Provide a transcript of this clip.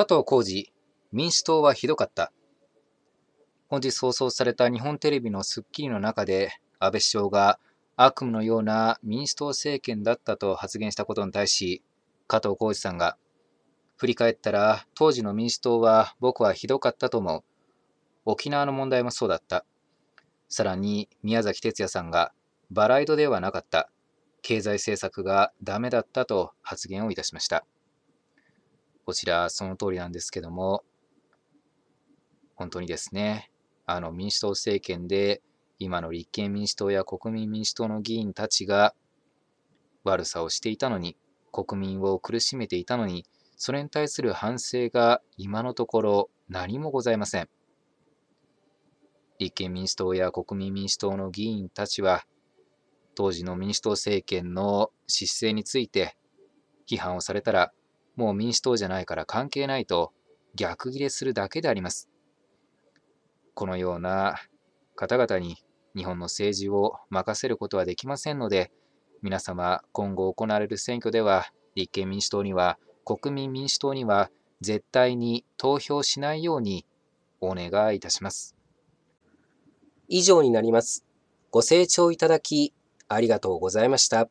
加藤浩二、民主党はひどかった。本日放送された日本テレビのスッキリの中で、安倍首相が悪夢のような民主党政権だったと発言したことに対し、加藤浩二さんが、振り返ったら、当時の民主党は僕はひどかったと思う。沖縄の問題もそうだった。さらに、宮崎哲也さんが、バライドではなかった。経済政策がダメだったと発言をいたしました。こちら、その通りなんですけども、本当にですね、あの民主党政権で、今の立憲民主党や国民民主党の議員たちが悪さをしていたのに、国民を苦しめていたのに、それに対する反省が今のところ何もございません。立憲民主党や国民民主党の議員たちは、当時の民主党政権の失政について批判をされたら、もう民主党じゃないから関係ないと逆ギレするだけであります。このような方々に日本の政治を任せることはできませんので、皆様、今後行われる選挙では、立憲民主党には、国民民主党には、絶対に投票しないようにお願いいたします。以上になります。ご清聴いただき、ありがとうございました。